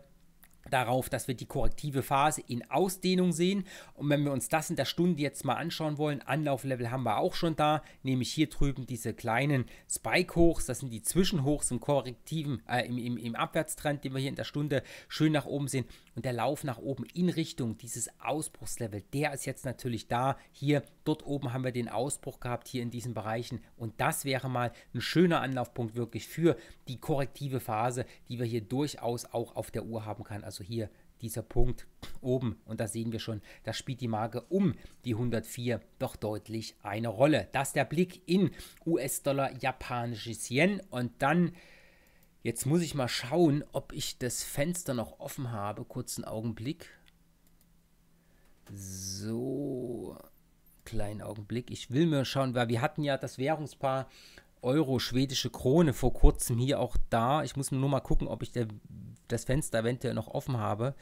darauf, dass wir die korrektive Phase in Ausdehnung sehen. Und wenn wir uns das in der Stunde jetzt mal anschauen wollen, Anlauflevel haben wir auch schon da, nämlich hier drüben diese kleinen Spike-Hochs, das sind die Zwischenhochs im korrektiven, äh, im, im, im Abwärtstrend, den wir hier in der Stunde schön nach oben sehen. Und der Lauf nach oben in Richtung dieses Ausbruchslevel, der ist jetzt natürlich da. Hier, dort oben haben wir den Ausbruch gehabt, hier in diesen Bereichen. Und das wäre mal ein schöner Anlaufpunkt wirklich für die korrektive Phase, die wir hier durchaus auch auf der Uhr haben können. Also hier dieser Punkt oben. Und da sehen wir schon, da spielt die Marke um die 104 doch deutlich eine Rolle. Das ist der Blick in US-Dollar, japanisches Yen und dann Jetzt muss ich mal schauen, ob ich das Fenster noch offen habe. Kurzen Augenblick. So, kleinen Augenblick. Ich will mir schauen, weil wir hatten ja das Währungspaar Euro, schwedische Krone vor kurzem hier auch da. Ich muss nur mal gucken, ob ich der, das Fenster eventuell noch offen habe.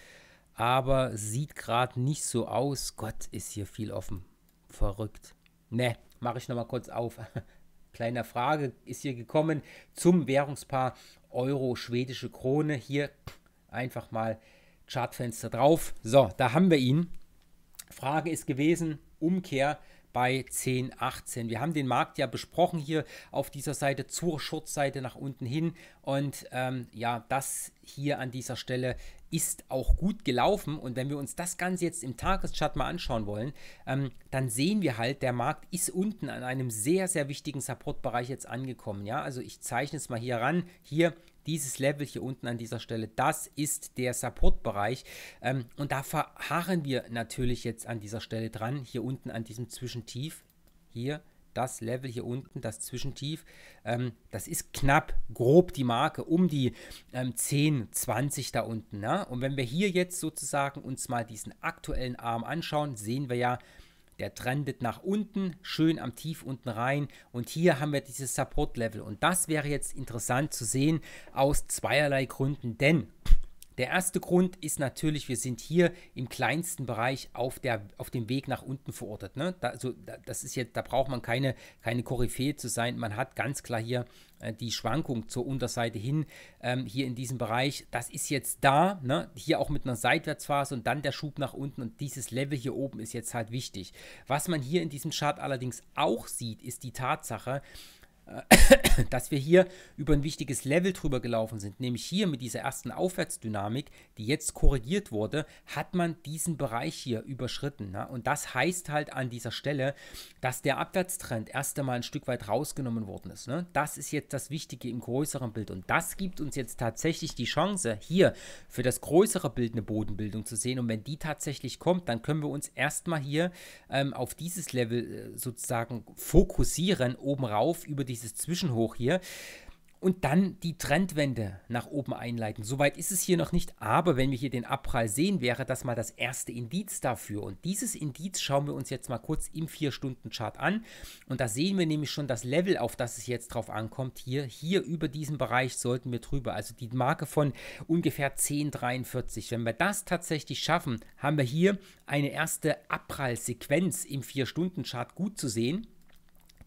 Aber sieht gerade nicht so aus. Gott, ist hier viel offen. Verrückt. Ne, mache ich nochmal kurz auf. kleiner Frage ist hier gekommen zum Währungspaar Euro-Schwedische Krone. Hier einfach mal Chartfenster drauf. So, da haben wir ihn. Frage ist gewesen, Umkehr bei 10,18. Wir haben den Markt ja besprochen hier auf dieser Seite zur Schurzseite nach unten hin und ähm, ja, das hier an dieser Stelle ist auch gut gelaufen. Und wenn wir uns das Ganze jetzt im Tageschart mal anschauen wollen, ähm, dann sehen wir halt, der Markt ist unten an einem sehr, sehr wichtigen Supportbereich jetzt angekommen. Ja, also ich zeichne es mal hier ran. Hier dieses Level hier unten an dieser Stelle, das ist der Supportbereich. Ähm, und da verharren wir natürlich jetzt an dieser Stelle dran, hier unten an diesem Zwischentief. Hier das Level hier unten, das Zwischentief, ähm, das ist knapp, grob die Marke, um die ähm, 10, 20 da unten. Ne? Und wenn wir hier jetzt sozusagen uns mal diesen aktuellen Arm anschauen, sehen wir ja, der trendet nach unten, schön am Tief unten rein. Und hier haben wir dieses Support-Level. Und das wäre jetzt interessant zu sehen aus zweierlei Gründen, denn der erste Grund ist natürlich, wir sind hier im kleinsten Bereich auf, der, auf dem Weg nach unten verortet. Ne? Da, also, das ist jetzt, da braucht man keine, keine Koryphäe zu sein. Man hat ganz klar hier äh, die Schwankung zur Unterseite hin, ähm, hier in diesem Bereich. Das ist jetzt da, ne? hier auch mit einer Seitwärtsphase und dann der Schub nach unten. Und dieses Level hier oben ist jetzt halt wichtig. Was man hier in diesem Chart allerdings auch sieht, ist die Tatsache, dass wir hier über ein wichtiges Level drüber gelaufen sind, nämlich hier mit dieser ersten Aufwärtsdynamik, die jetzt korrigiert wurde, hat man diesen Bereich hier überschritten. Ne? Und das heißt halt an dieser Stelle, dass der Abwärtstrend erst einmal ein Stück weit rausgenommen worden ist. Ne? Das ist jetzt das Wichtige im größeren Bild. Und das gibt uns jetzt tatsächlich die Chance, hier für das größere Bild eine Bodenbildung zu sehen. Und wenn die tatsächlich kommt, dann können wir uns erstmal hier ähm, auf dieses Level äh, sozusagen fokussieren, oben rauf über die dieses Zwischenhoch hier. Und dann die Trendwende nach oben einleiten. Soweit ist es hier noch nicht, aber wenn wir hier den Abprall sehen, wäre das mal das erste Indiz dafür. Und dieses Indiz schauen wir uns jetzt mal kurz im 4-Stunden-Chart an. Und da sehen wir nämlich schon das Level, auf das es jetzt drauf ankommt. Hier, hier über diesem Bereich sollten wir drüber. Also die Marke von ungefähr 10,43. Wenn wir das tatsächlich schaffen, haben wir hier eine erste Abprallsequenz im 4-Stunden-Chart gut zu sehen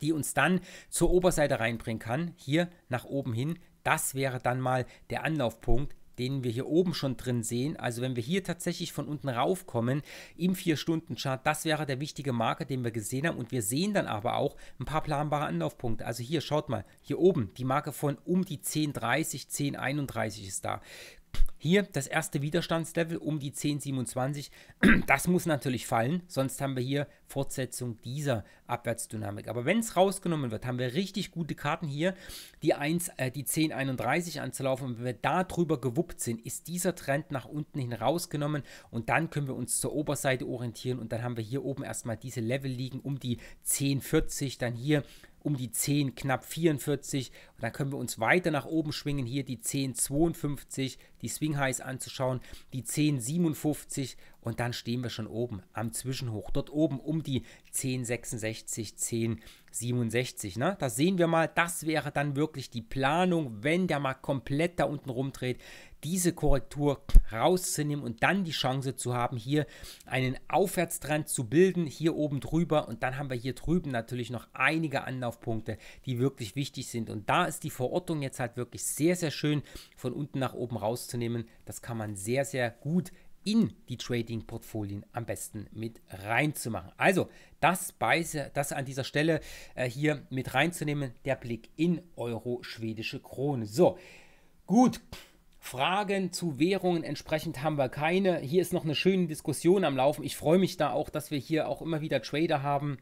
die uns dann zur Oberseite reinbringen kann, hier nach oben hin. Das wäre dann mal der Anlaufpunkt, den wir hier oben schon drin sehen. Also wenn wir hier tatsächlich von unten raufkommen im 4-Stunden-Chart, das wäre der wichtige Marker, den wir gesehen haben. Und wir sehen dann aber auch ein paar planbare Anlaufpunkte. Also hier, schaut mal, hier oben die Marke von um die 10.30, 10.31 ist da. Hier das erste Widerstandslevel um die 1027. Das muss natürlich fallen, sonst haben wir hier Fortsetzung dieser Abwärtsdynamik. Aber wenn es rausgenommen wird, haben wir richtig gute Karten hier, die, 1, äh, die 1031 anzulaufen. Und wenn wir da drüber gewuppt sind, ist dieser Trend nach unten hin rausgenommen. Und dann können wir uns zur Oberseite orientieren. Und dann haben wir hier oben erstmal diese Level liegen um die 1040. Dann hier um die 10, knapp 44 dann können wir uns weiter nach oben schwingen, hier die 10,52, die Swing Highs anzuschauen, die 10,57 und dann stehen wir schon oben am Zwischenhoch. Dort oben um die 10,66, 10,67. Ne? Da sehen wir mal, das wäre dann wirklich die Planung, wenn der Markt komplett da unten rumdreht, diese Korrektur rauszunehmen und dann die Chance zu haben, hier einen Aufwärtstrend zu bilden, hier oben drüber. Und dann haben wir hier drüben natürlich noch einige Anlaufpunkte, die wirklich wichtig sind. Und da ist ist die Verortung jetzt halt wirklich sehr, sehr schön von unten nach oben rauszunehmen. Das kann man sehr, sehr gut in die Trading-Portfolien am besten mit reinzumachen. Also das, beiße, das an dieser Stelle äh, hier mit reinzunehmen, der Blick in Euro-Schwedische Krone. So, gut. Fragen zu Währungen entsprechend haben wir keine. Hier ist noch eine schöne Diskussion am Laufen. Ich freue mich da auch, dass wir hier auch immer wieder Trader haben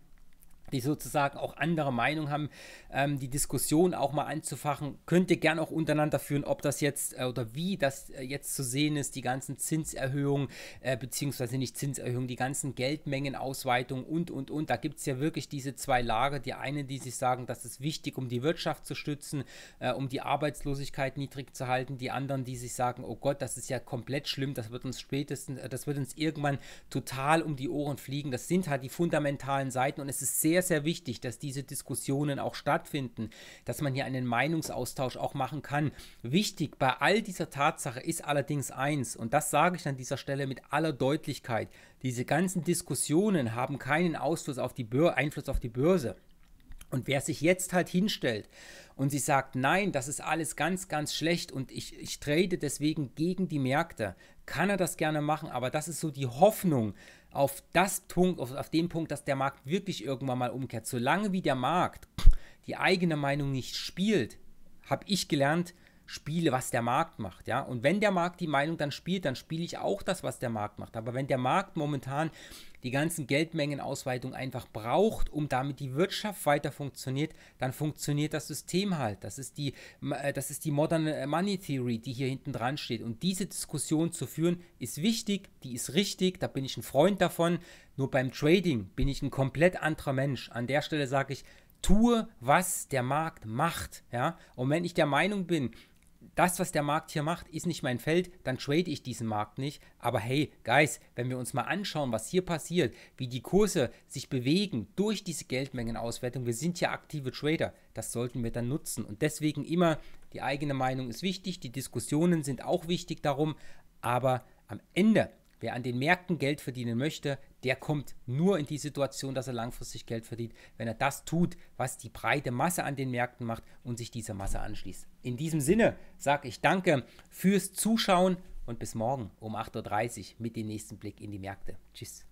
die sozusagen auch andere Meinung haben, ähm, die Diskussion auch mal anzufachen. Könnt ihr gerne auch untereinander führen, ob das jetzt äh, oder wie das äh, jetzt zu sehen ist, die ganzen Zinserhöhungen, äh, beziehungsweise nicht Zinserhöhungen, die ganzen Geldmengenausweitungen und, und, und. Da gibt es ja wirklich diese zwei Lager. Die einen, die sich sagen, das ist wichtig, um die Wirtschaft zu stützen, äh, um die Arbeitslosigkeit niedrig zu halten. Die anderen, die sich sagen, oh Gott, das ist ja komplett schlimm, das wird uns spätestens, äh, das wird uns irgendwann total um die Ohren fliegen. Das sind halt die fundamentalen Seiten und es ist sehr, sehr, sehr wichtig, dass diese Diskussionen auch stattfinden, dass man hier einen Meinungsaustausch auch machen kann. Wichtig bei all dieser Tatsache ist allerdings eins, und das sage ich an dieser Stelle mit aller Deutlichkeit, diese ganzen Diskussionen haben keinen Ausfluss auf die Einfluss auf die Börse. Und wer sich jetzt halt hinstellt und sie sagt, nein, das ist alles ganz, ganz schlecht und ich, ich trade deswegen gegen die Märkte, kann er das gerne machen, aber das ist so die Hoffnung, auf das Punkt, auf, auf den Punkt, dass der Markt wirklich irgendwann mal umkehrt. Solange wie der Markt die eigene Meinung nicht spielt, habe ich gelernt, spiele, was der Markt macht, ja. Und wenn der Markt die Meinung dann spielt, dann spiele ich auch das, was der Markt macht. Aber wenn der Markt momentan die ganzen Geldmengenausweitungen einfach braucht, um damit die Wirtschaft weiter funktioniert, dann funktioniert das System halt. Das ist die, äh, das ist die Modern äh, Money Theory, die hier hinten dran steht. Und diese Diskussion zu führen, ist wichtig, die ist richtig, da bin ich ein Freund davon. Nur beim Trading bin ich ein komplett anderer Mensch. An der Stelle sage ich, tue, was der Markt macht. Ja? Und wenn ich der Meinung bin, das, was der Markt hier macht, ist nicht mein Feld, dann trade ich diesen Markt nicht. Aber hey, Guys, wenn wir uns mal anschauen, was hier passiert, wie die Kurse sich bewegen durch diese Geldmengenauswertung, wir sind ja aktive Trader, das sollten wir dann nutzen. Und deswegen immer, die eigene Meinung ist wichtig, die Diskussionen sind auch wichtig darum, aber am Ende Wer an den Märkten Geld verdienen möchte, der kommt nur in die Situation, dass er langfristig Geld verdient, wenn er das tut, was die breite Masse an den Märkten macht und sich dieser Masse anschließt. In diesem Sinne sage ich danke fürs Zuschauen und bis morgen um 8.30 Uhr mit dem nächsten Blick in die Märkte. Tschüss.